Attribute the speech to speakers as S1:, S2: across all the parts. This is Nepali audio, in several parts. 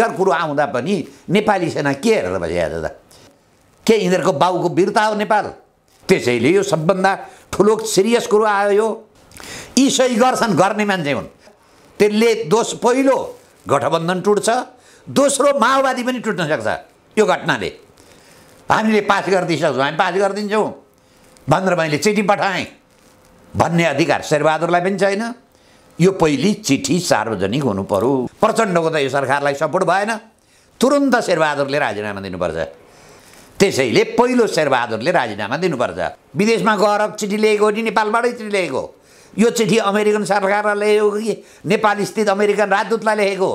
S1: कर कुरो आउँदा पनि नेपाली सेना के हेरेर बसिहाल्छ त के यिनीहरूको बाउको वीरता हो नेपाल त्यसैले यो सबभन्दा ठुलो सिरियस कुरो आयो यो यी सही गर्छन् गर्ने मान्छे हुन् त्यसले दोष पहिलो गठबन्धन टुट्छ दोस्रो माओवादी पनि टुट्न सक्छ यो घटनाले हामीले पास गरिदिइसक्छौँ हामी पास गरिदिन्छौँ भनेर मैले चिठी पठाएँ भन्ने अधिकार शेरबहादुरलाई पनि छैन यो पहिली चिठी सार्वजनिक हुनु पर्यो प्रचण्डको त यो सरकारलाई सपोर्ट भएन तुरन्त शेरबहादुरले राजीनामा दिनुपर्छ त्यसैले पहिलो शेरबहादुरले राजीनामा दिनुपर्छ विदेशमा गएर चिठी लिएको हो कि नेपालबाटै चिठी लेखेको यो चिठी अमेरिकन सरकारलाई लेखेको कि नेपाल स्थित अमेरिकन राजदूतलाई लेखेको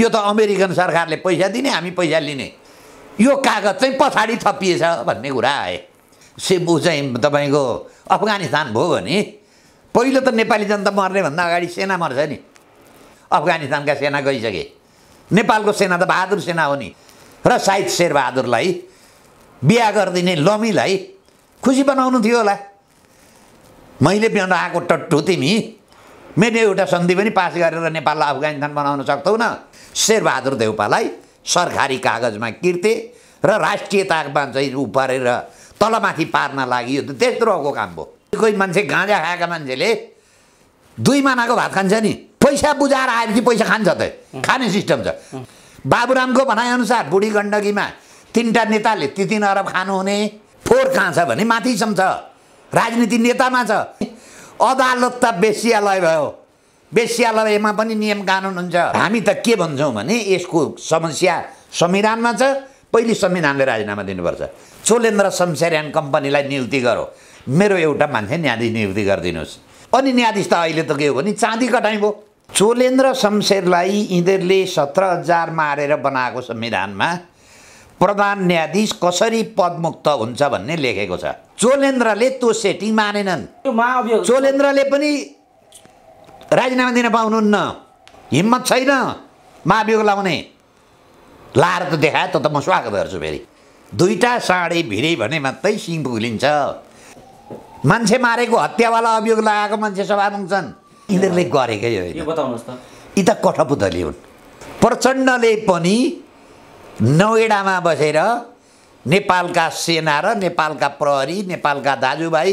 S1: यो त अमेरिकन सरकारले पैसा दिने हामी पैसा लिने यो कागज चाहिँ पछाडि थपिएछ भन्ने कुरा आए से चाहिँ तपाईँको अफगानिस्तान भयो भने पहिलो त नेपाली जनता मर्ने भन्दा अगाडि सेना मर्छ नि अफगानिस्तानका सेना गइसके नेपालको सेना त बहादुर सेना हो नि र सायद शेरबहादुरलाई बिहा गरिदिने लमीलाई खुसी बनाउनु थियो होला मैले आएको टट्टु तिमी मेरो एउटा सन्धि पनि पास गरेर नेपाललाई अफगानिस्तान बनाउन सक्थौ न शेरबहादुर देउपालाई सरकारी कागजमा किर्ते र राष्ट्रियतामा चाहिँ उ परेर तलमाथि पार्न लागि यो त देशद्रोहको काम भयो कोही मान्छे गाँजा खाएका मान्छेले दुई मानाको भात खान्छ नि पैसा बुझाएर आएपछि पैसा खान्छ त खाने सिस्टम छ बाबुरामको भनाइअनुसार बुढी गण्डकीमा तिनवटा नेताले ती तिन अरब खानुहुने फोहोर कहाँ छ भने माथिसम्म छ राजनीति नेतामा छ अदालत त बेसियालय भयो बेसियालयमा पनि नियम कानुन हुन्छ हामी त के भन्छौँ भने यसको समस्या संविधानमा छ पहिले संविधानले राजीनामा दिनुपर्छ चोलेन्द्र शमशेर्यान कम्पनीलाई नियुक्ति गरौँ मेरो एउटा मान्छे न्यायाधीश नियुक्ति गरिदिनुहोस् अनि न्यायाधीश त अहिले त के हो भने चाँदी कटाइ भयो चोलेन्द्र शमशेरलाई यिनीहरूले सत्र हजार मारेर बनाएको संविधानमा प्रधान न्यायाधीश कसरी पदमुक्त हुन्छ भन्ने लेखेको छ चोलेन्द्रले त्यो सेटिङ मानेनन् चोलेन्द्रले पनि राजीनामा दिन पाउनुहुन्न हिम्मत छैन महाभियोग लाउने लाएर त देखायो त म स्वागत गर्छु फेरि दुईवटा साँडे भिडे भने मात्रै सिङ पुग्लिन्छ मान्छे मारेको हत्यावाला अभियोग लगाएको मान्छे सभा छन् यिनीहरूले गरेकै होइन यी त कठपुतली हुन् प्रचण्डले पनि नोएडामा बसेर नेपालका सेना र नेपालका प्रहरी नेपालका दाजुभाइ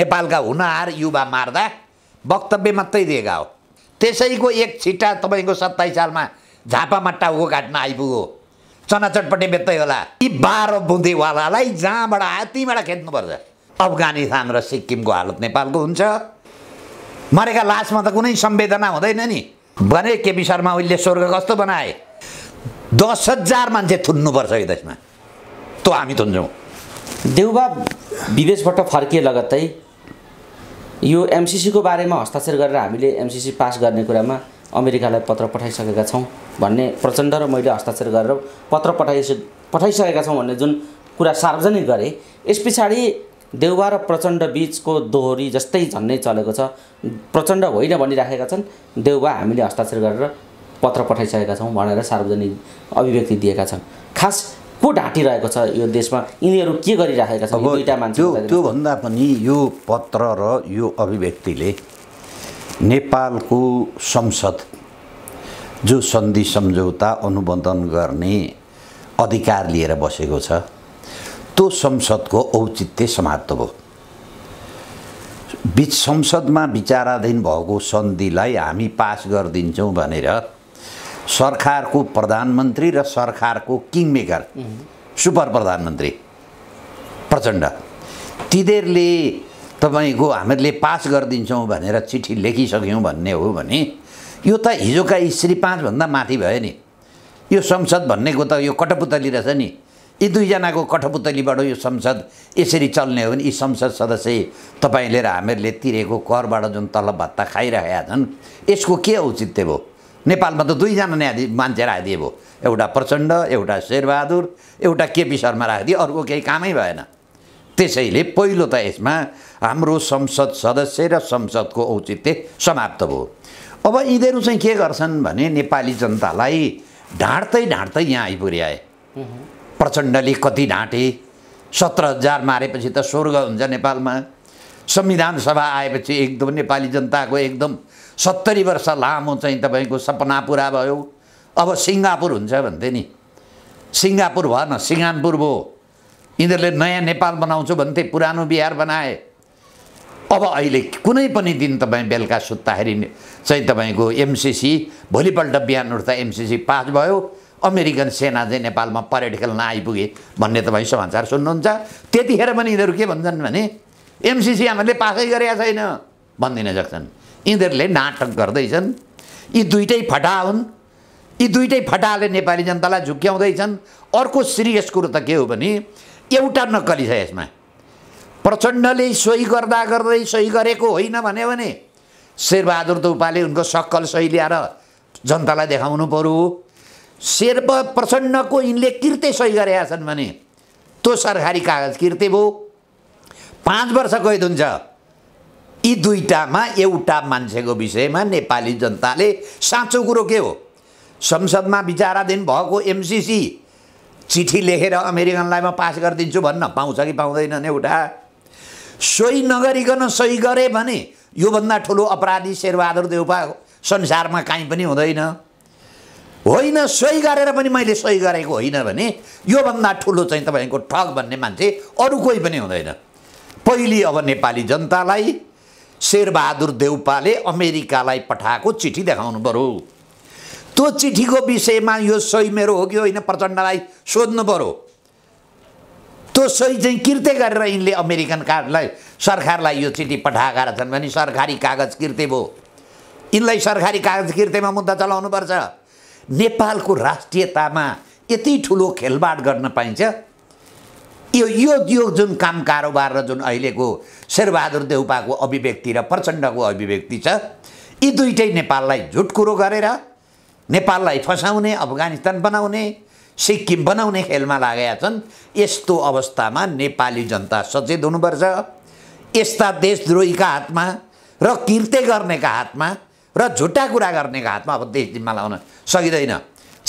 S1: नेपालका हुनहार युवा मार्दा वक्तव्य मात्रै दिएका हो त्यसैको एक छिट्टा तपाईँको सत्ताइस सालमा झापामा टाउको काट्न आइपुग्यो चनाचटपट्टि बेच्दै होला यी बाह्र बुँदेवालालाई जहाँबाट आयो त्यहीँबाट खेद्नुपर्छ अफगानिस्तान र सिक्किमको हालत नेपालको हुन्छ मरेका लासमा त कुनै संवेदना हुँदैन नि भने केपी शर्मा ओलीले स्वर्ग कस्तो बनाए
S2: दस हजार मान्छे थुन्नुपर्छ यो देशमा तँ हामी थुन्छौँ देउबा विदेशबाट फर्किए लगत्तै यो एमसिसीको बारेमा हस्ताक्षर गरेर हामीले एमसिसी पास गर्ने कुरामा अमेरिकालाई पत्र पठाइसकेका छौँ भन्ने प्रचण्ड र मैले हस्ताक्षर गरेर पत्र पठाइस पठाइसकेका छौँ भन्ने जुन कुरा सार्वजनिक गरेँ यस पछाडि देउवा र प्रचण्ड बिचको दोहोरी जस्तै झन्नै चलेको छ प्रचण्ड होइन भनिराखेका छन् देउवा हामीले हस्ताक्षर गरेर पत्र पठाइसकेका छौँ भनेर सार्वजनिक अभिव्यक्ति दिएका छन् खास को ढाँटिरहेको छ यो देशमा यिनीहरू के गरिराखेका छन् दुईवटा मान्छे त्योभन्दा
S1: पनि यो पत्र र यो अभिव्यक्तिले नेपालको संसद जो सन्धि सम्झौता अनुबन्धन गर्ने अधिकार लिएर बसेको छ त्यो संसदको औचित्य समाप्त भयो बिच संसदमा विचाराधीन भएको सन्धिलाई हामी पास गरिदिन्छौँ भनेर सरकारको प्रधानमन्त्री र सरकारको किङमेकर सुपर प्रधानमन्त्री प्रचण्ड तिनीहरूले तपाईँको हामीहरूले पास गरिदिन्छौँ भनेर चिठी लेखिसक्यौँ भन्ने हो भने यो त हिजोका स्त्री पाँचभन्दा माथि भयो नि यो संसद भन्नेको त यो कटपुतली रहेछ नि यी दुईजनाको कठपुतलीबाट यो संसद यसरी चल्ने हो भने यी संसद सदस्य तपाईँले र हामीहरूले तिरेको करबाट जुन तलब भत्ता खाइरहेका छन् यसको के औचित्य भयो नेपालमा त दुईजना न्यायाधी मान्छे राखिदिए भयो एउटा प्रचण्ड एउटा शेरबहादुर एउटा केपी शर्मा राखिदिए अर्को केही कामै भएन त्यसैले पहिलो त यसमा हाम्रो संसद सदस्य र संसदको औचित्य समाप्त भयो अब यिनीहरू चाहिँ के गर्छन् भने नेपाली जनतालाई ढाँट्दै ढाँट्दै यहाँ आइपुर्याए प्रचण्डले कति ढाँटे सत्र हजार मारेपछि त स्वर्ग हुन्छ नेपालमा संविधान सभा आएपछि एकदम नेपाली जनताको एकदम सत्तरी वर्ष लामो चाहिँ तपाईँको सपना पुरा भयो अब सिङ्गापुर हुन्छ भन्थे नि सिङ्गापुर भएन सिङ्गानपुर भयो यिनीहरूले नयाँ नेपाल बनाउँछु भन्थे पुरानो बिहार बनाए अब अहिले कुनै पनि दिन तपाईँ बेलुका सुत्दाखेरि चाहिँ तपाईँको एमसिसी भोलिपल्ट बिहान उठ्दा एमसिसी पास भयो अमेरिकन सेना चाहिँ नेपालमा परेड खेल्न आइपुगे भन्ने तपाईँ समाचार सुन्नुहुन्छ त्यतिखेर पनि यिनीहरू के भन्छन् भने एमसिसी हामीले पासै गरेका छैन भनिदिन सक्छन् यिनीहरूले नाटक गर्दैछन् यी दुइटै फटा हुन् यी दुइटै फटाले नेपाली जनतालाई झुक्याउँदैछन् अर्को सिरियस कुरो त के हो भने एउटा नक्कली छ यसमा प्रचण्डले सोही गर्दा गर्दै सोही गरेको होइन भन्यो भने शेरबहादुर त उपाले उनको सक्कल सही ल्याएर जनतालाई देखाउनु पऱ्यो शेर्प प्रचण्डको यिनले किर्ते सही गरेका छन् भने त्यो सरकारी कागज किर्ते भयो पाँच वर्ष कैद हुन्छ यी दुईवटामा एउटा मान्छेको विषयमा नेपाली जनताले साँचो कुरो के हो संसदमा विचाराधीन भएको एमसिसी चिठी लेखेर अमेरिकनलाई म पास गरिदिन्छु भन्न पाउँछ कि पाउँदैनन् एउटा सोही नगरिकन सही गरे भने योभन्दा ठुलो अपराधी शेरबहादुर देउपा संसारमा काहीँ पनि हुँदैन होइन सही गरेर पनि मैले सही गरेको होइन भने योभन्दा ठुलो चाहिँ तपाईँको ठग भन्ने मान्छे अरू कोही पनि हुँदैन पहिले अब नेपाली जनतालाई शेरबहादुर देउपाले अमेरिकालाई पठाएको चिठी देखाउनु पऱ्यो त्यो चिठीको विषयमा यो सही मेरो हो कि होइन प्रचण्डलाई सोध्नु पऱ्यो त्यो सही चाहिँ किर्ते गरेर यिनले अमेरिकन कार्डलाई सरकारलाई यो चिठी पठाएका रहेछन् भने सरकारी कागज किर्ते भयो यिनलाई सरकारी कागज किर्तेमा मुद्दा चलाउनुपर्छ नेपालको राष्ट्रियतामा यति ठुलो खेलबाड गर्न पाइन्छ यो यो यो जुन काम कारोबार र जुन अहिलेको शेरबहादुर देउपाको अभिव्यक्ति र प्रचण्डको अभिव्यक्ति छ यी दुइटै नेपाललाई झुट कुरो गरेर नेपाललाई फसाउने अफगानिस्तान बनाउने सिक्किम बनाउने खेलमा लागेका छन् यस्तो अवस्थामा नेपाली जनता सचेत हुनुपर्छ यस्ता देशद्रोहीका हातमा र किर्ते गर्नेका हातमा र झुट्टा कुरा गर्नेको हातमा अब देश जिम्मा लाउन सकिँदैन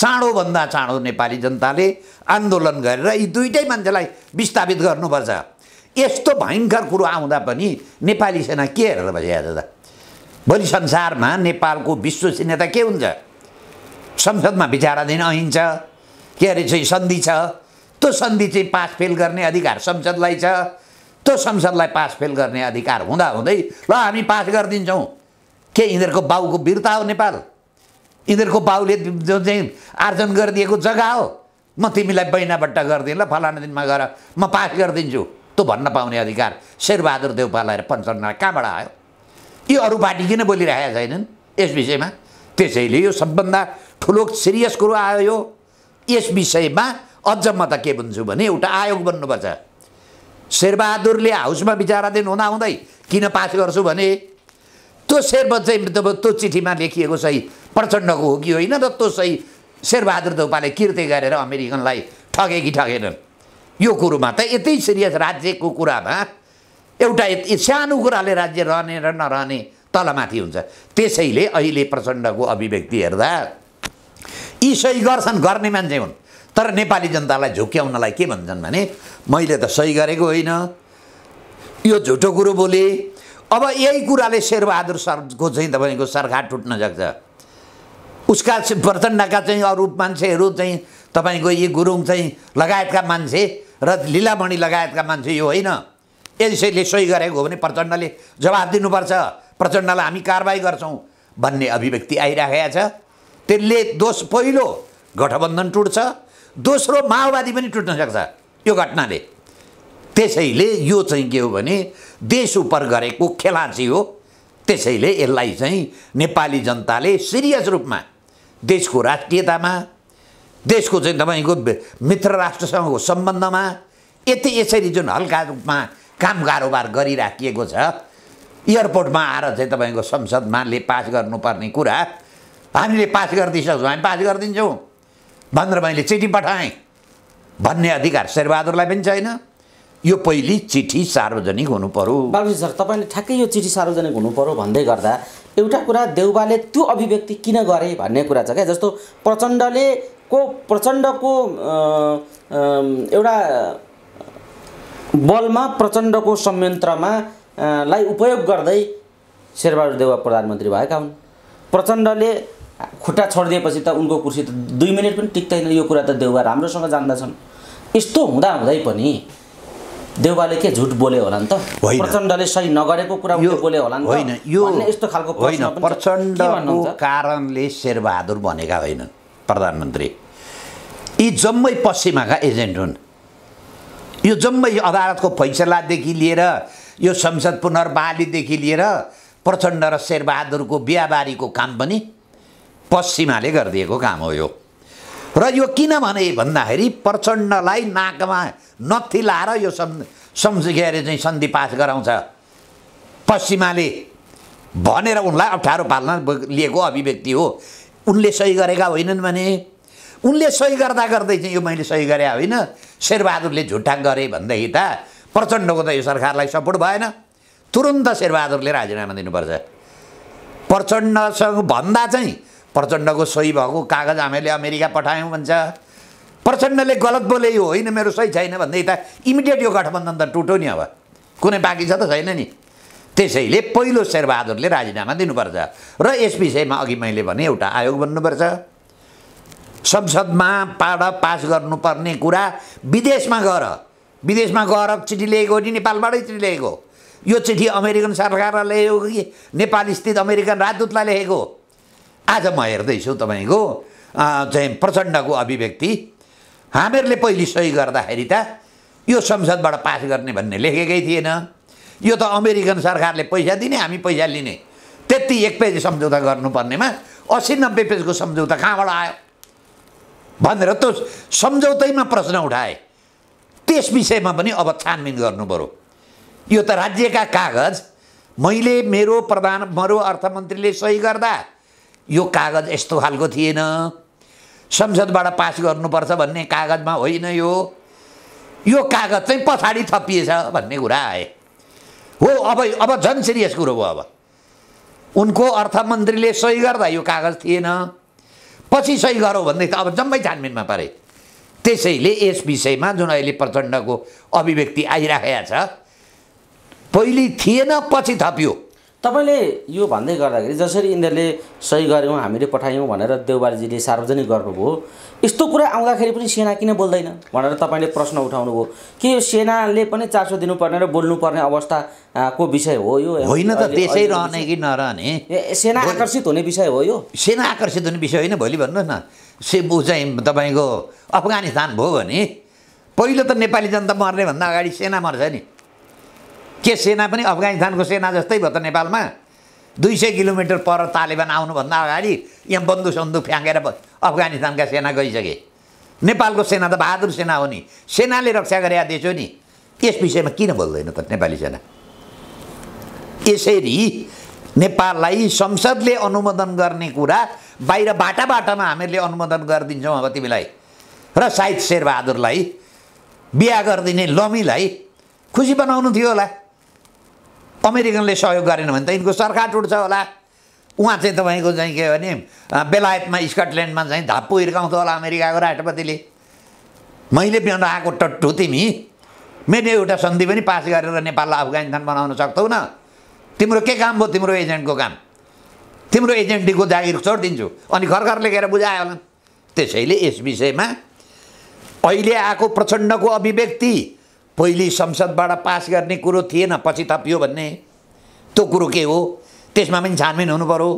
S1: चाँडोभन्दा चाँडो नेपाली जनताले आन्दोलन गरेर यी दुइटै मान्छेलाई विस्थापित गर्नुपर्छ यस्तो भयङ्कर कुरो आउँदा पनि नेपाली सेना के हेरेर बसिहाल्छ त भोलि संसारमा नेपालको विश्वसनीयता के हुन्छ संसदमा विचाराधीन अहिंस के अरे चाहिँ सन्धि छ त्यो सन्धि चाहिँ पास फेल गर्ने अधिकार संसदलाई छ त्यो संसदलाई पास फेल गर्ने अधिकार हुँदा हुँदै ल हामी पास गरिदिन्छौँ के यिनीहरूको बाउको वीरता हो नेपाल यिनीहरूको बाउले जो चाहिँ आर्जन गरिदिएको जग्गा हो म तिमीलाई बट्टा गरिदिएँ ल फलाना दिनमा गएर म पास गरिदिन्छु तँ भन्न पाउने अधिकार शेरबहादुर देउपालाई पञ्चनालाई कहाँबाट आयो यी अरू पार्टी किन बोलिरहेका छैनन् यस विषयमा त्यसैले यो सबभन्दा ठुलो सिरियस कुरो आयो यो यस विषयमा अझ म त के भन्छु भने एउटा आयोग बन्नुपर्छ शेरबहादुरले हाउसमा विचाराधीन हुँदाहुँदै किन पास गर्छु भने त्यो शेरबद चाहिँ तब त्यो चिठीमा लेखिएको सही प्रचण्डको हो कि होइन र त्यो सही शेरबहादुर दौपाले किर्ते गरेर अमेरिकनलाई ठगे कि ठगेनन् यो कुरोमा त यति सिरियस राज्यको कुरामा एउटा सानो कुराले राज्य रहने र नरहने तलमाथि हुन्छ त्यसैले अहिले प्रचण्डको अभिव्यक्ति हेर्दा यी सही गर्छन् गर्ने मान्छे हुन् तर नेपाली जनतालाई झुक्याउनलाई के भन्छन् भने मैले त सही गरेको होइन यो झुटो कुरो बोले अब यही कुराले शेरबहादुर सरको चाहिँ तपाईँको सरकार टुट्न सक्छ उसका प्रचण्डका चाहिँ अरू मान्छेहरू चाहिँ तपाईँको यी गुरुङ चाहिँ लगायतका मान्छे र लिलामणि लगायतका मान्छे यो होइन यसैले सोही गरेको हो भने प्रचण्डले जवाब दिनुपर्छ प्रचण्डलाई हामी कारवाही गर्छौँ भन्ने अभिव्यक्ति आइराखेको छ त्यसले दोष पहिलो गठबन्धन टुट्छ दोस्रो माओवादी पनि टुट्न सक्छ यो घटनाले त्यसैले यो चाहिँ के हो भने देश उपर गरेको खेलाँची हो त्यसैले यसलाई चाहिँ नेपाली जनताले सिरियस रूपमा देशको राष्ट्रियतामा देशको चाहिँ तपाईँको मित्र राष्ट्रसँगको सम्बन्धमा यति यसरी जुन हल्का रूपमा काम कारोबार गरिराखिएको छ एयरपोर्टमा आएर चाहिँ तपाईँको संसदमा ले पास गर्नुपर्ने कुरा हामीले पास गरिदिइसक्छौँ हामी पास गरिदिन्छौँ भनेर मैले चिठी पठाएँ भन्ने अधिकार शेरबहादुरलाई पनि छैन यो पहिले चिठी
S2: सार्वजनिक हुनु पर्यो बाबुजी सर तपाईँले ठ्याक्कै यो चिठी सार्वजनिक हुनु पर्यो भन्दै गर्दा एउटा कुरा देउबाले त्यो अभिव्यक्ति किन गरे भन्ने कुरा छ क्या जस्तो प्रचण्डले को प्रचण्डको एउटा बलमा प्रचण्डको संयन्त्रमा लाई उपयोग गर्दै शेरबहादुर देउवा प्रधानमन्त्री भएका हुन् प्रचण्डले खुट्टा छोडिदिएपछि त उनको कुर्सी त दुई मिनट पनि टिक्दैन यो कुरा त देउवा राम्रोसँग जान्दछन् यस्तो हुँदाहुँदै पनि देउबाले के झुट बोले होला नि त प्रचण्डले सही नगरेको कुरा बोले होला नि होइन यो यस्तो खालको होइन
S1: प्रचण्डको कारणले शेरबहादुर भनेका होइनन् प्रधानमन्त्री यी जम्मै पश्चिमाका एजेन्ट हुन् यो जम्मै अदालतको फैसलादेखि लिएर यो संसद पुनर्बहालीदेखि लिएर प्रचण्ड र शेरबहादुरको बिहाबारीको काम पनि पश्चिमाले गरिदिएको काम हो यो र यो किनभने भन्दाखेरि प्रचण्डलाई नाकमा नथिलाएर यो सम् सम् चाहिँ सन्धि पास गराउँछ पश्चिमाले भनेर उनलाई अप्ठ्यारो पाल्न लिएको अभिव्यक्ति हो उनले सही गरेका होइनन् भने उनले सही गर्दा गर्दै चाहिँ यो मैले सही गरे होइन शेरबहादुरले झुट्टा गरेँ भन्दै त प्रचण्डको त यो सरकारलाई सपोर्ट भएन तुरुन्त शेरबहादुरले राजीनामा दिनुपर्छ प्रचण्डसँग भन्दा चाहिँ प्रचण्डको सही भएको कागज हामीले अमेरिका पठायौँ भन्छ प्रचण्डले गलत बोले यो होइन मेरो सही छैन भन्दै त इमिडिएट यो गठबन्धन त टुटो नि अब कुनै बाँकी छ त छैन नि त्यसैले पहिलो शेरबहादुरले राजीनामा दिनुपर्छ र यस विषयमा अघि मैले भने एउटा आयोग बन्नुपर्छ संसदमा पाड पास गर्नुपर्ने कुरा विदेशमा गएर विदेशमा गएर चिठी लेखेको हो नेपालबाटै चिठी लेखेको यो चिठी अमेरिकन सरकारलाई लेखेको कि नेपाल स्थित अमेरिकन राजदूतलाई लेखेको आज म हेर्दैछु तपाईँको चाहिँ प्रचण्डको अभिव्यक्ति हामीहरूले पहिले सही गर्दाखेरि त यो संसदबाट पास गर्ने भन्ने लेखेकै थिएन यो त अमेरिकन सरकारले पैसा दिने हामी पैसा लिने त्यति एक पेज सम्झौता गर्नुपर्नेमा असी नब्बे पेजको सम्झौता कहाँबाट आयो भनेर त्यो सम्झौतैमा प्रश्न उठाए त्यस विषयमा पनि अब छानबिन गर्नु यो त राज्यका कागज मैले मेरो प्रधान मेरो अर्थमन्त्रीले सही गर्दा यो कागज यस्तो खालको थिएन संसदबाट पास गर्नुपर्छ भन्ने कागजमा होइन यो यो कागज चाहिँ पछाडि थपिएछ भन्ने कुरा आए हो अब अब झन् सिरियस कुरो भयो अब उनको अर्थमन्त्रीले सही गर्दा यो कागज थिएन पछि सही गरौँ भन्दै त अब जम्मै छानबिनमा परे त्यसैले यस विषयमा जुन अहिले प्रचण्डको अभिव्यक्ति आइराखेको छ
S2: पहिले थिएन पछि थपियो तपाईँले यो भन्दै गर्दाखेरि जसरी यिनीहरूले सही गऱ्यौँ हामीले पठायौँ भनेर देउबारजीले सार्वजनिक गर्नुभयो यस्तो कुरा आउँदाखेरि पनि सेना किन बोल्दैन भनेर तपाईँले प्रश्न उठाउनुभयो कि यो सेनाले पनि चासो दिनुपर्ने र बोल्नुपर्ने अवस्था को विषय हो यो होइन त देशै रहने कि नरहने सेना आकर्षित हुने विषय हो यो सेना आकर्षित हुने विषय होइन भोलि भन्नुहोस् न से ऊ चाहिँ तपाईँको
S1: अफगानिस्तान भयो भने पहिलो त नेपाली जनता मर्ने भन्दा अगाडि सेना मर्छ नि के सेना पनि अफगानिस्तानको सेना जस्तै भयो त नेपालमा दुई सय किलोमिटर पर तालिबान आउनुभन्दा अगाडि यहाँ सन्दु फ्याँकेर अफगानिस्तानका सेना गइसके नेपालको सेना त बहादुर सेना हो नि सेनाले रक्षा गरे देश नि यस विषयमा किन बोल्दैन त नेपाली सेना यसरी नेपाललाई संसदले अनुमोदन गर्ने कुरा बाहिर बाटा बाटामा हामीहरूले अनुमोदन गरिदिन्छौँ अब तिमीलाई र सायद शेरबहादुरलाई बिहा गरिदिने लमीलाई खुसी बनाउनु थियो होला अमेरिकनले सहयोग गरेन भने त यिनको सरकार टुट्छ होला उहाँ चाहिँ तपाईँको चाहिँ के भने बेलायतमा स्कटल्यान्डमा चाहिँ धाप्पु हिर्काउँथ्यो होला अमेरिकाको राष्ट्रपतिले मैले बिहान आएको टट्टु तिमी मैले एउटा सन्धि पनि पास गरेर नेपाललाई अफगानिस्तान बनाउन सक्छौ न तिम्रो के काम भयो तिम्रो एजेन्टको काम तिम्रो एजेन्टीको जागिर छोडिदिन्छु अनि घर घर लेखेर बुझायो होला त्यसैले यस विषयमा अहिले आएको प्रचण्डको अभिव्यक्ति पहिले संसदबाट पास गर्ने कुरो थिएन पछि थपियो भन्ने त्यो कुरो के हो त्यसमा पनि छानबिन हुनुपऱ्यो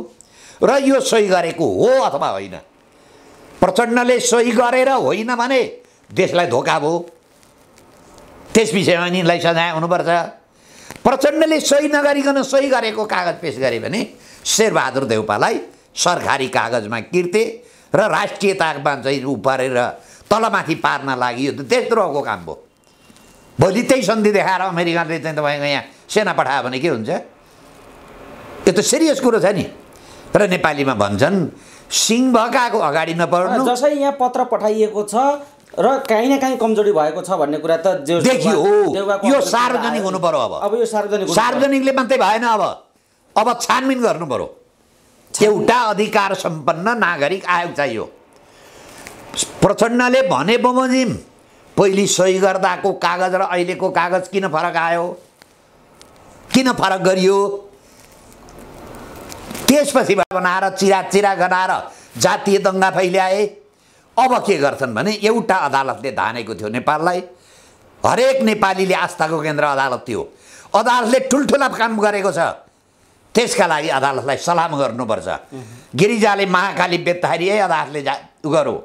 S1: र यो सही गरेको हो अथवा होइन प्रचण्डले सही गरेर होइन भने देशलाई धोका भयो त्यस विषयमा यिनलाई सजाय हुनुपर्छ प्रचण्डले सही नगरिकन सही गरेको कागज पेस गरे भने शेरबहादुर देउपालाई सरकारी कागजमा किर्ते र राष्ट्रियतामा चाहिँ उ परेर तलमाथि पार्न लागि यो त काम भयो भोलि त्यही सन्धि देखाएर अमेरिकाले चाहिँ तपाईँको यहाँ सेना पठायो भने के हुन्छ यो त सिरियस कुरो छ नि र नेपालीमा भन्छन् सिंह भकाको अगाडि नपढ्नु
S2: जसै यहाँ पत्र पठाइएको छ र काहीँ न काहीँ कमजोरी भएको छ भन्ने कुरा त देखियो यो सार्वजनिक हुनु पर्यो अब अब यो सार्वजनिक सार्वजनिकले मात्रै भएन अब अब छानबिन गर्नु पर्यो
S1: एउटा अधिकार सम्पन्न नागरिक आयोग चाहियो प्रचण्डले भने बमोजिम पहिले सही गर्दाको कागज र अहिलेको कागज किन फरक आयो किन फरक गरियो त्यसपछि बनाएर चिरा चिरा गनाएर जातीय दङ्गा फैल्याए अब के गर्छन् भने एउटा अदालतले धानेको थियो नेपाललाई हरेक नेपालीले आस्थाको केन्द्र अदालत थियो अदालतले ठुल्ठुला काम गरेको छ त्यसका लागि अदालतलाई सलाम गर्नुपर्छ गिरिजाले महाकाली बेत्तारी है अदालतले जा गरौँ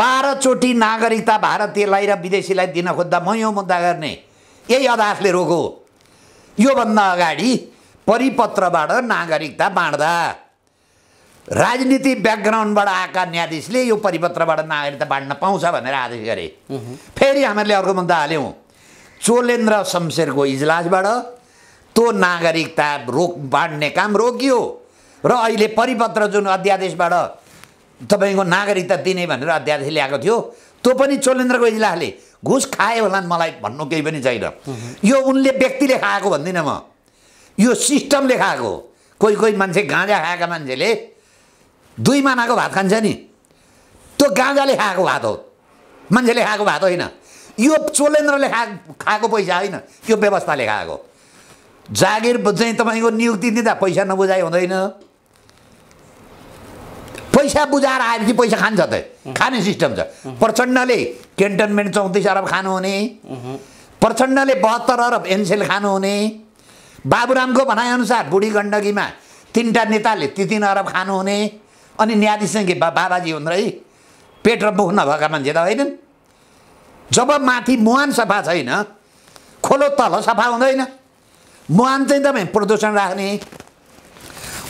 S1: बाह्रचोटि नागरिकता भारतीयलाई र विदेशीलाई दिन खोज्दा म यो मुद्दा गर्ने यही अदालतले रोको योभन्दा अगाडि परिपत्रबाट नागरिकता बाँड्दा राजनीति ब्याकग्राउन्डबाट आएका न्यायाधीशले यो परिपत्रबाट नागरिकता बाँड्न पाउँछ भनेर आदेश गरे फेरि हामीहरूले अर्को मुद्दा हाल्यौँ चोलेन्द्र शमशेरको इजलासबाट त्यो नागरिकता रोक बाँड्ने काम रोकियो र अहिले परिपत्र जुन अध्यादेशबाट तपाईँको नागरिकता दिने भनेर अध्यादेश ल्याएको थियो त्यो पनि चोलेन्द्रको इजलासले घुस खायो होला मलाई भन्नु केही पनि छैन यो उनले व्यक्तिले खाएको भन्दिनँ म यो सिस्टमले खाएको कोही कोही मान्छे गाँजा खाएका मान्छेले दुई मानाको भात खान्छ नि त्यो गाँजाले खाएको भात हो मान्छेले खाएको भात होइन यो चोलेन्द्रले खा खाएको पैसा होइन यो व्यवस्थाले खाएको जागिर चाहिँ तपाईँको नियुक्ति दिँदा पैसा नबुझाइ हुँदैन पैसा बुझाएर आएपछि पैसा खान्छ त खाने सिस्टम छ प्रचण्डले क्यान्टोनमेन्ट चौतिस अरब खानुहुने प्रचण्डले बहत्तर अरब एनसेल खानुहुने बाबुरामको भनाइअनुसार बुढी गण्डकीमा तिनवटा नेताले ती तिन अरब खानुहुने अनि न्यायाधीश के बा बाबाजी हुन् र है पेट र मुख नभएका मान्छे त होइनन् जब माथि मुहान सफा छैन खोलो तल सफा हुँदैन मुहान चाहिँ तपाईँ प्रदूषण राख्ने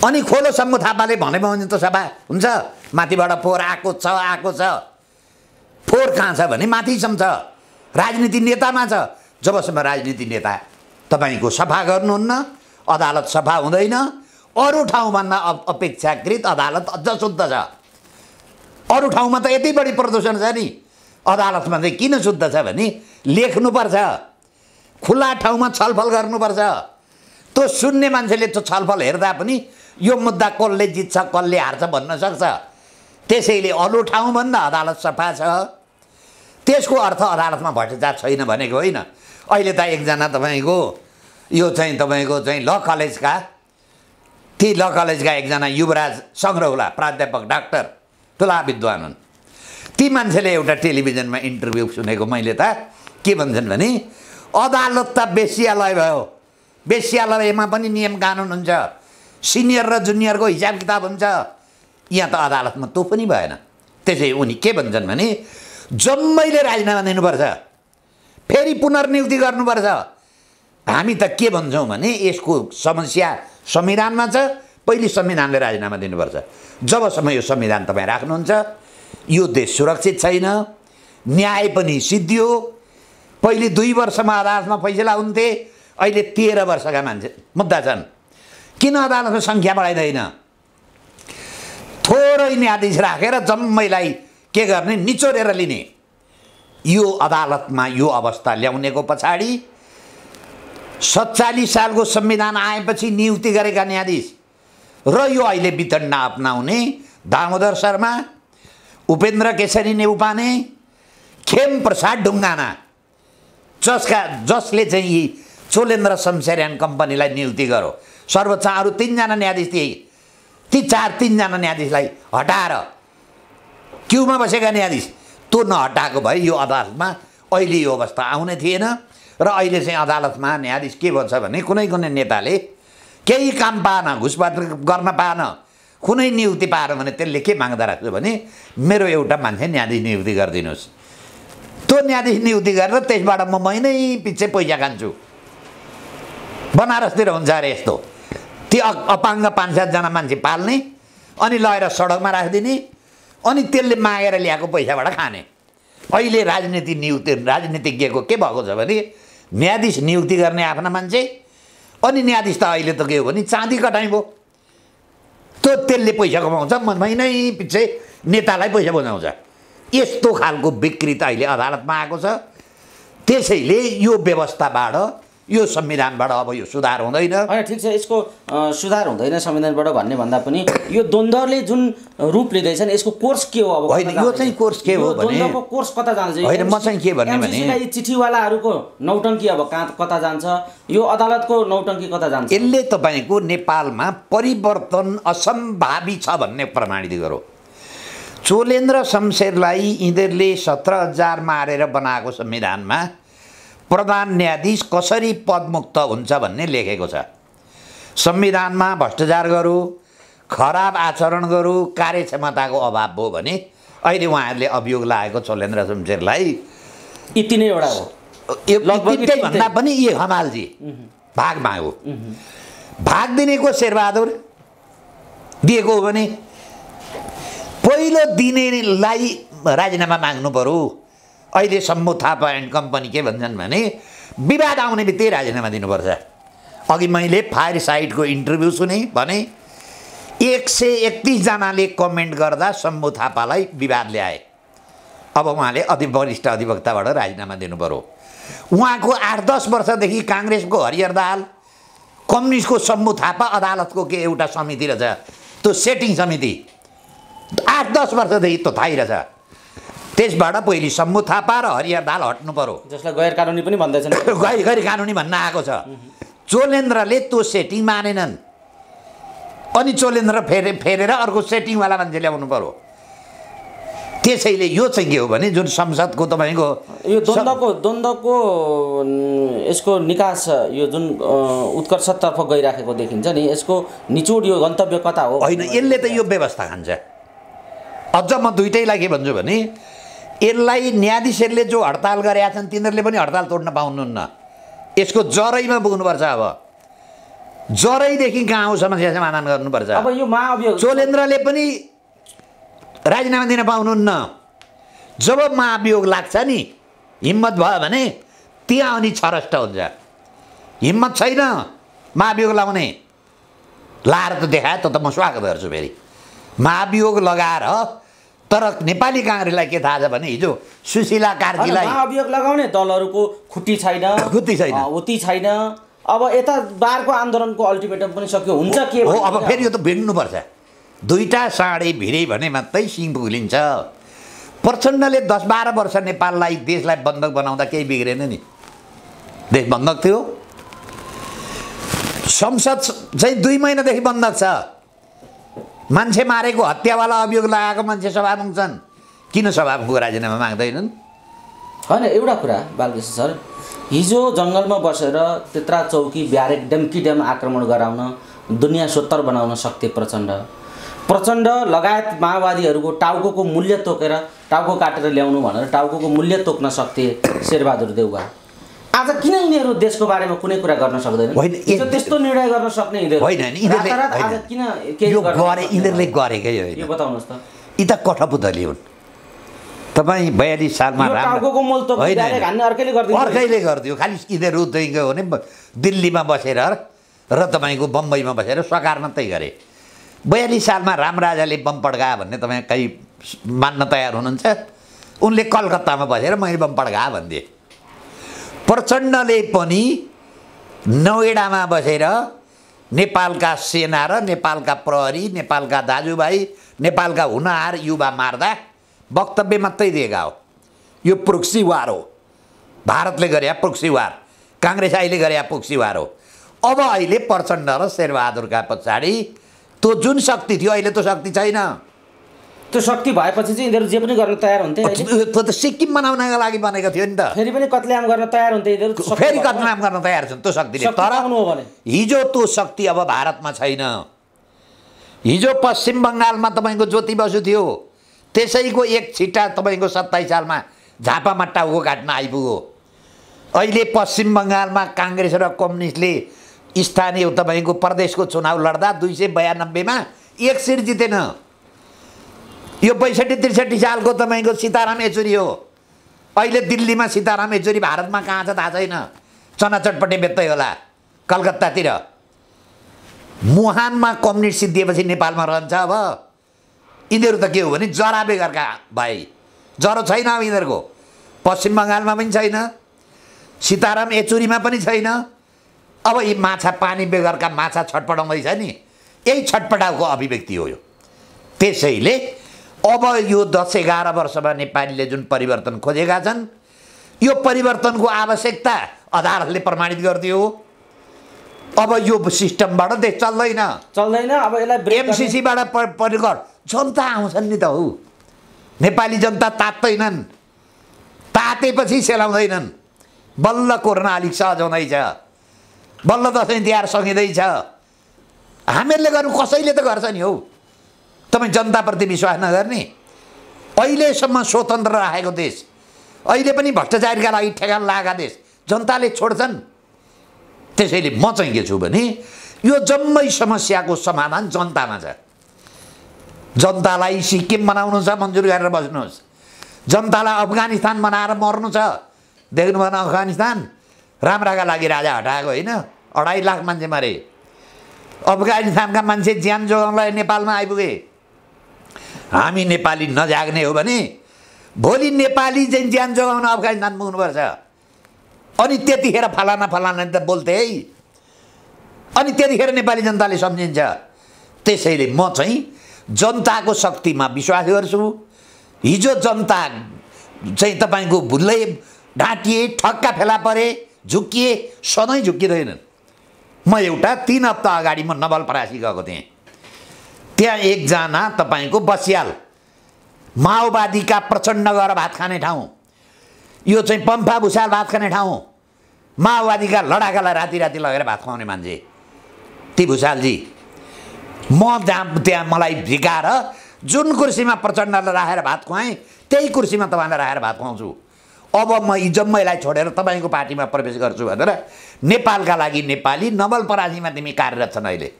S1: अनि खोलो सम्म थापाले भने भने त सफा हुन्छ माथिबाट फोहोर आएको छ आएको छ फोहोर कहाँ छ भने माथिसम्म छ राजनीति नेतामा छ जबसम्म राजनीति नेता तपाईँको सफा गर्नुहुन्न अदालत सफा हुँदैन अरू ठाउँभन्दा अपेक्षाकृत अदालत अझ शुद्ध छ अरू ठाउँमा त यति बढी प्रदूषण छ नि अदालतमा चाहिँ किन शुद्ध छ भने लेख्नुपर्छ खुला ठाउँमा छलफल गर्नुपर्छ त्यो सुन्ने मान्छेले त्यो छलफल हेर्दा पनि यो मुद्दा कसले जित्छ कसले हार्छ भन्न सक्छ त्यसैले अरू ठाउँभन्दा अदालत सफा छ त्यसको अर्थ अदालतमा भ्रष्टाचार छैन भनेको होइन अहिले त एकजना तपाईँको यो चाहिँ तपाईँको चाहिँ ल कलेजका ती ल कलेजका एकजना युवराज सङ्ग्रौला प्राध्यापक डाक्टर तुला विद्वान हुन् ती मान्छेले एउटा टेलिभिजनमा इन्टरभ्यू सुनेको मैले त के भन्छन् भने अदालत त बेसियालय भयो बेसियालयमा पनि नियम कानुन हुन्छ सिनियर र जुनियरको हिसाब किताब हुन्छ यहाँ त अदालतमा तँ पनि भएन त्यसै उनी के भन्छन् भने जम्मैले राजीनामा दिनुपर्छ फेरि पुनर्नियुक्ति गर्नुपर्छ हामी त के भन्छौँ भने यसको समस्या संविधानमा छ पहिले संविधानले राजीनामा दिनुपर्छ जबसम्म यो संविधान तपाईँ राख्नुहुन्छ यो देश सुरक्षित छैन न्याय पनि सिद्धियो पहिले दुई वर्षमा अदालतमा फैसला हुन्थे अहिले तेह्र वर्षका मान्छे मुद्दा छन् किन अदालतको सङ्ख्या बढाइँदैन थोरै न्यायाधीश राखेर जम्मैलाई के गर्ने निचोरेर लिने यो अदालतमा यो अवस्था ल्याउनेको पछाडि सत्तालिस सालको संविधान आएपछि नियुक्ति गरेका न्यायाधीश र यो अहिले वितण्डा अप्नाउने दामोदर शर्मा उपेन्द्र केशरी नेउपाने खेम प्रसाद ढुङ्गाना जसका जसले चाहिँ यी चोलेन्द्र शमशेरयान कम्पनीलाई नियुक्ति गरो सर्वोच्च अरू तिनजना न्यायाधीश थिए ती चार तिनजना न्यायाधीशलाई हटाएर क्युमा बसेका न्यायाधीश त्यो नहटाएको भए यो अदालतमा अहिले यो अवस्था आउने थिएन र अहिले चाहिँ अदालतमा न्यायाधीश के भन्छ भने कुनै कुनै नेताले केही काम पाएन घुसपात गर्न पाएन कुनै नियुक्ति पाएन भने त्यसले के माग्दा राख्छु भने मेरो एउटा मान्छे न्यायाधीश नियुक्ति गरिदिनुहोस् त्यो न्यायाधीश नियुक्ति गरेर त्यसबाट म महिनै पछि पैसा खान्छु बनारसतिर हुन्छ अरे यस्तो ती अपाङ्ग पाँच सातजना मान्छे पाल्ने अनि लगेर सडकमा राखिदिने अनि त्यसले मागेर ल्याएको पैसाबाट खाने अहिले राजनीति नियुक्ति राजनीतिज्ञको के भएको छ भने न्यायाधीश नियुक्ति गर्ने आफ्ना मान्छे अनि न्यायाधीश त अहिले त के हो भने चाँदी कटाइ भयो त्यो त्यसले पैसा कमाउँछ महिनै पछि नेतालाई पैसा बुझाउँछ यस्तो खालको विकृत अहिले अदालतमा आएको छ त्यसैले यो व्यवस्थाबाट यो
S2: संविधानबाट अब यो सुधार हुँदैन होइन ठिक छ यसको सुधार हुँदैन संविधानबाट भन्ने भन्दा पनि यो द्वन्द्वले जुन रूप लिँदैछ नि यसको कोर्स के हो अब होइन यो चाहिँ कोर्स के हो भने कोर्स कता जान्छ होइन म चाहिँ के भन्ने भने चिठीवालाहरूको नौटङ्की अब कहाँ कता जान्छ यो अदालतको नौटङ्की कता जान्छ यसले तपाईँको नेपालमा परिवर्तन
S1: असम्भावी छ भन्ने प्रमाणित गरौँ चोलेन्द्र शमशेरलाई यिनीहरूले सत्र हजार मारेर बनाएको संविधानमा प्रधान न्यायाधीश कसरी पदमुक्त हुन्छ भन्ने लेखेको छ संविधानमा भ्रष्टाचार गरू खराब आचरण गरू कार्यक्षमताको अभाव भयो भने अहिले उहाँहरूले अभियोग लागेको छोलेन्द्र शमशेरलाई यति नै एउटा हो भन्दा पनि यी हमालजी भाग हो भाग दिनेको शेरबहादुर दिएको हो भने पहिलो दिनेलाई राजीनामा माग्नु पऱ्यो अहिले सम्मु थापा एन्ड कम्पनी के भन्छन् भने विवाद आउने बित्तिकै राजीनामा दिनुपर्छ अघि मैले फायर साइडको इन्टरभ्यू सुने भने एक सय एकतिसजनाले कमेन्ट गर्दा शम्भु थापालाई विवाद ल्याए अब उहाँले अति वरिष्ठ अधिवक्ताबाट राजीनामा दिनु पऱ्यो उहाँको आठ दस वर्षदेखि काङ्ग्रेसको हरिहर दाल कम्युनिस्टको शम्भु थापा अदालतको के एउटा समिति रहेछ त्यो सेटिङ समिति आठ दस वर्षदेखि त थाहै रहेछ त्यसबाट पहिले सम्मु थापा र हरिहर दाल हट्नु पर्यो जसलाई गैर कानुनी पनि भन्दैछन् गैर गैर कानुनी भन्न आएको छ चोलेन्द्रले त्यो सेटिङ मानेनन् अनि चोलेन्द्र फेरे फेरेर अर्को सेटिङवाला मान्छे ल्याउनु पर्यो त्यसैले यो चाहिँ के हो भने जुन संसदको तपाईँको यो द्वन्द्वको
S2: द्वन्द्वको यसको निकास यो जुन उत्कर्षतर्फ गइराखेको देखिन्छ नि यसको निचोड यो गन्तव्य कता हो होइन यसले त यो व्यवस्था खान्छ अझ म दुइटैलाई के भन्छु भने
S1: यसलाई न्यायाधीशहरूले जो हडताल गरेका छन् तिनीहरूले पनि हडताल तोड्न पाउनुहुन्न यसको जरैमा पुग्नुपर्छ अब जरैदेखि गाउँ समस्या समाधान गर्नुपर्छ अब यो महाअभियोग चोलेन्द्रले पनि राजीनामा दिन पाउनुहुन्न जब महाभियोग लाग्छ नि हिम्मत भयो भने त्यहाँ अनि छरष्ट हुन्छ हिम्मत छैन महाभियोग लगाउने लाएर त देखायो त म स्वागत गर्छु फेरि महाभियोग लगाएर तर नेपाली काङ्ग्रेसलाई के थाहा छ भने हिजो सुशीला कार्कीलाई
S2: अभियोग लगाउने दलहरूको खुट्टी छैन खुट्टी छैन उति छैन अब यता बारको आन्दोलनको अल्टिमेटम पनि सक्यो हुन्छ के हो अब फेरि यो
S1: त भिड्नुपर्छ दुईवटा साँडे भिडे भने मात्रै सिङ पुग्लिन्छ प्रचण्डले दस बाह्र वर्ष नेपाललाई देशलाई बन्धक बनाउँदा केही बिग्रेन नि देश बन्धक थियो संसद चाहिँ दुई महिनादेखि बन्धक छ मान्छे मारेको हत्यावाला अभियोग लगाएको मान्छे सभा माग्छन्
S2: किन सभामुखको राजीनामा माग्दैनन् होइन एउटा कुरा बालकृष्ण सर हिजो जङ्गलमा बसेर त्यत्रा चौकी ब्यारेक डेम्की ड्याम आक्रमण गराउन दुनियाँ सोत्तर बनाउन सक्थे प्रचण्ड प्रचण्ड लगायत माओवादीहरूको टाउको मूल्य तोकेर टाउको काटेर ल्याउनु भनेर टाउको मूल्य तोक्न सक्थे शेरबहादुर देउवा आज किन यिनीहरू देशको बारेमा कुनै कुरा गर्न सक्दैन होइन त्यस्तो निर्णय गर्न सक्ने होइन यिनीहरूले गरेकै होइन बताउनुहोस् त
S1: यी त कठपुतली हुन् तपाईँ बयालिस सालमा अर्कैले गरिदियो खालि यिनीहरू दुईको हो भने दिल्लीमा बसेर र तपाईँको बम्बईमा बसेर सकारमा मात्रै गरे बयालिस सालमा रामराजाले बम पड्का भन्ने तपाईँ कहीँ मान्न तयार हुनुहुन्छ उनले कलकत्तामा बसेर मैले बम पड्का भनिदिएँ प्रचण्डले पनि नोएडामा बसेर नेपालका सेना र नेपालका प्रहरी नेपालका दाजुभाइ नेपालका हुनहार युवा मार्दा वक्तव्य मात्रै दिएका हो यो प्रोक्सी वार हो भारतले गरे प्रोक्सी वार काङ्ग्रेस अहिले गरे प्रोक्सी वार हो अब अहिले प्रचण्ड र शेरबहादुरका पछाडि त्यो जुन शक्ति
S2: थियो अहिले त्यो शक्ति छैन त्यो शक्ति भएपछि चाहिँ यिनीहरू जे पनि गर्न तयार हुन्थे त्यो त सिक्किम बनाउनका लागि बनेको थियो नि त फेरि पनि कत्लेआम गर्न तयार हुन्थे यिनीहरू फेरि कत्लेआम गर्न तयार छन् त्यो
S1: शक्तिले तर हिजो त्यो शक्ति अब भारतमा छैन हिजो पश्चिम बङ्गालमा तपाईँको ज्योति बसु थियो त्यसैको एक छिट्टा तपाईँको सत्ताइस सालमा झापामा टाउको घाटमा आइपुग्यो अहिले पश्चिम बङ्गालमा काङ्ग्रेस र कम्युनिस्टले स्थानीय तपाईँको प्रदेशको चुनाव लड्दा दुई सय बयानब्बेमा एक सिट जितेन यो बैसठी त्रिसठी सालको तपाईँको सीताराम येचुरी हो अहिले दिल्लीमा सीताराम येचुरी भारतमा कहाँ छ थाहा छैन चनाचटपट्टि बेच्दै होला कलकत्तातिर मुहानमा कम्युनिस्ट सिद्धिएपछि नेपालमा रहन्छ अब यिनीहरू त के हो भने जरा बेगरका भाइ जरो छैन अब यिनीहरूको पश्चिम बङ्गालमा पनि छैन सीताराम येचुरीमा पनि छैन अब यी माछा पानी बेगरका माछा छटपटाउँदैछ नि यही छटपटाउको अभिव्यक्ति हो यो त्यसैले अब यो दस एघार वर्षमा नेपालीले जुन परिवर्तन खोजेका छन् यो परिवर्तनको आवश्यकता अदालतले प्रमाणित गरिदियो अब यो सिस्टमबाट देश चल्दैन चल्दैन अब यसलाई एमसिसीबाट परिगर जनता आउँछन् नि त हो नेपाली जनता तात्दैनन् तातेपछि सेलाउँदैनन् बल्ल कोरोना अलिक सहज हुँदैछ बल्ल दसैँ तिहार सकिँदैछ हामीहरूले गर्नु कसैले त गर्छ नि हौ तपाईँ जनताप्रति विश्वास नगर्ने अहिलेसम्म स्वतन्त्र राखेको देश अहिले पनि भ्रष्टाचारीका लागि ठेगान लागेका देश जनताले छोड्छन् त्यसैले म चाहिँ के छु भने यो जम्मै समस्याको समाधान जनतामा छ जनतालाई सिक्किम बनाउनु छ मन्जुर गरेर बस्नुहोस् जनतालाई अफगानिस्तान बनाएर मर्नु छ देख्नु भएन अफगानिस्तान राम्राका लागि राजा हटाएको होइन अढाई लाख मान्छे मरे अफगानिस्तानका मान्छे ज्यान जोगाउनलाई नेपालमा आइपुगे हामी नेपाली नजाग्ने हो भने भोलि नेपाली चाहिँ ज्यान जोगाउन अफगानिस्तान पुग्नुपर्छ अनि त्यतिखेर फलाना फलाना त बोल्थे है अनि त्यतिखेर नेपाली जनताले सम्झिन्छ त्यसैले म चाहिँ जनताको शक्तिमा विश्वास गर्छु हिजो जनता चाहिँ तपाईँको भुल्लै ढाँटिए ठक्का फेला परे झुक्किए सधैँ झुक्किँदैनन् म एउटा तिन हप्ता अगाडि म नवलपरासी गएको थिएँ त्यहाँ एकजना तपाईँको बस्याल माओवादीका प्रचण्ड गएर भात खाने ठाउँ यो चाहिँ पम्फा भुसाल भात खाने ठाउँ माओवादीका लडाकालाई राति राति लगेर भात खुवाउने मान्छे ती भुसालजी म जहाँ त्यहाँ मलाई भिकाएर जुन कुर्सीमा प्रचण्डलाई राखेर भात खुवाएँ त्यही कुर्सीमा तपाईँलाई राखेर भात खुवाउँछु अब म यी जम्मैलाई छोडेर तपाईँको पार्टीमा प्रवेश गर्छु भनेर नेपालका लागि नेपाली नवलपराजीमा तिमी कार्यरत छन् अहिले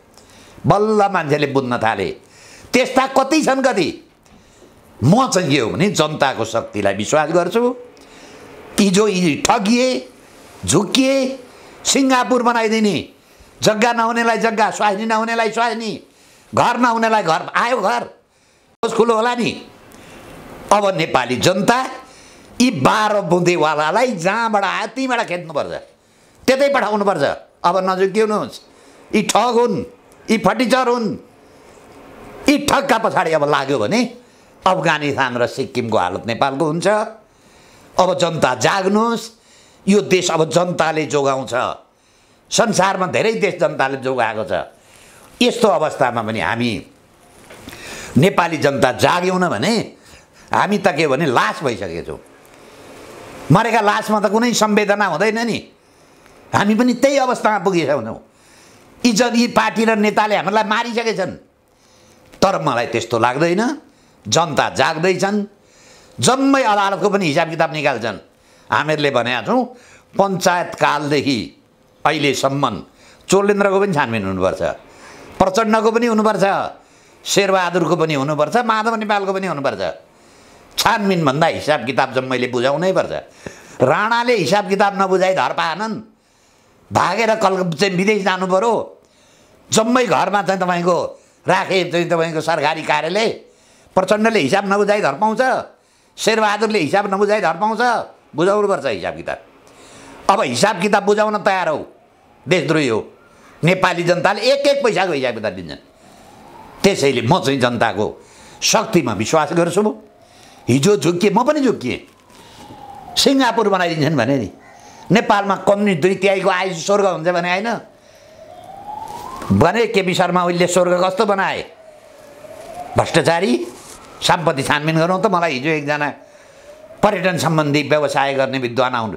S1: बल्ल मान्छेले बुझ्न थाले त्यस्ता कति छन् कति म चाहिँ के हो भने जनताको शक्तिलाई विश्वास गर्छु जो हिजो ठगिए झुकिए सिङ्गापुर बनाइदिने जग्गा नहुनेलाई जग्गा स्वास्नी नहुनेलाई स्वास्नी घर नहुनेलाई घर आयो घर खोज खुलो होला नि अब नेपाली जनता यी बाह्र बुँदेवालालाई जहाँबाट आयो त्यहीँबाट खेद्नुपर्छ त्यतै पठाउनुपर्छ अब नजुकिनुहोस् यी ठग हुन् यी फटिचर हुन् यी ठक्का पछाडि अब लाग्यो भने अफगानिस्तान र सिक्किमको हालत नेपालको हुन्छ अब जनता जाग्नुहोस् यो देश अब जनताले जोगाउँछ संसारमा धेरै देश जनताले जोगाएको छ यस्तो अवस्थामा पनि हामी नेपाली जनता जाग्यौँ भने हामी त के भने लास भइसकेको छौँ मरेका लासमा त कुनै संवेदना हुँदैन नि हामी पनि त्यही अवस्थामा पुगिसक्छौँ इज्जत यी पार्टी र नेताले हामीलाई मारिसकेछन् तर मलाई त्यस्तो लाग्दैन जनता जाग्दैछन् जम्मै अदालतको पनि हिसाब किताब निकाल्छन् हामीहरूले भनेका छौँ पञ्चायतकालदेखि अहिलेसम्म चोलेन्द्रको पनि छानबिन हुनुपर्छ प्रचण्डको पनि हुनुपर्छ शेरबहादुरको पनि हुनुपर्छ माधव नेपालको पनि हुनुपर्छ छानबिनभन्दा हिसाब किताब जम्मैले बुझाउनै पर्छ राणाले हिसाब किताब नबुझाइ धर पाएनन् भागेर कल चाहिँ विदेश जानु पऱ्यो जम्मै घरमा चाहिँ तपाईँको राखे चाहिँ तपाईँको सरकारी कार्यालय प्रचण्डले हिसाब नबुझाइ धर्पाउँछ शेरबहादुरले हिसाब नबुझाइ धर्पाउँछ बुझाउनुपर्छ हिसाब किताब अब हिसाब किताब बुझाउन तयार हौ देशद्रोही हो नेपाली जनताले एक एक पैसाको हिसाब किताब दिन्छन् त्यसैले म चाहिँ जनताको शक्तिमा विश्वास गर्छु हिजो झुक्किएँ म पनि झुक्किएँ सिङ्गापुर बनाइदिन्छन् भने नि नेपालमा कम्युनिस्ट दुई तिहाईको आयु स्वर्ग हुन्छ भने होइन भने केपी शर्मा ओलीले स्वर्ग कस्तो बनाए भ्रष्टाचारी सम्पत्ति छानबिन गरौँ त मलाई हिजो एकजना पर्यटन सम्बन्धी व्यवसाय गर्ने विद्वान आउनु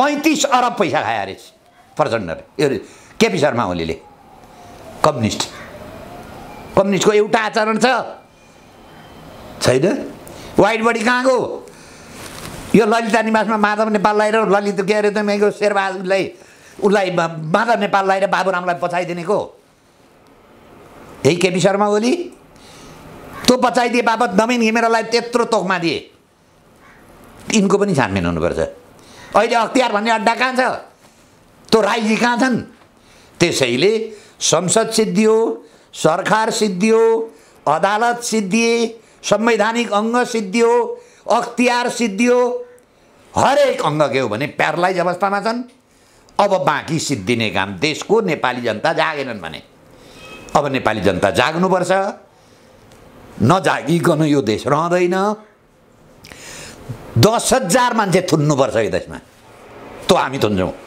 S1: पैँतिस अरब पैसा खायो अरे प्रचण्डले केपी शर्मा ओलीले कम्युनिस्ट कम्युनिस्टको एउटा आचरण छैन वाइट बडी कहाँ गयो यो ललिता निवासमा माधव नेपाललाई र ललित के अरे तपाईँको शेरबहादुरलाई उसलाई माधव नेपाललाई र बाबुरामलाई पछाइदिनेको यही केपी शर्मा ओली तँ पछाइदिए बापत नमिन घिमेरालाई त्यत्रो तोकमा दिए यिनको पनि छानबिन हुनुपर्छ अहिले अख्तियार भन्ने अड्डा कहाँ छ त्यो राईजी कहाँ छन् त्यसैले संसद सिद्धियो सरकार सिद्धियो अदालत सिद्धिए संवैधानिक अङ्ग सिद्धियो अख्तियार सिद्धियो हरेक अङ्ग के हो भने प्यारलाइज अवस्थामा छन् अब बाँकी सिद्धिने काम देशको नेपाली जनता जागेनन् भने अब नेपाली जनता जाग्नुपर्छ नजागिकन यो देश रहँदैन दस हजार मान्छे थुन्नुपर्छ यो देशमा तँ हामी थुन्छौँ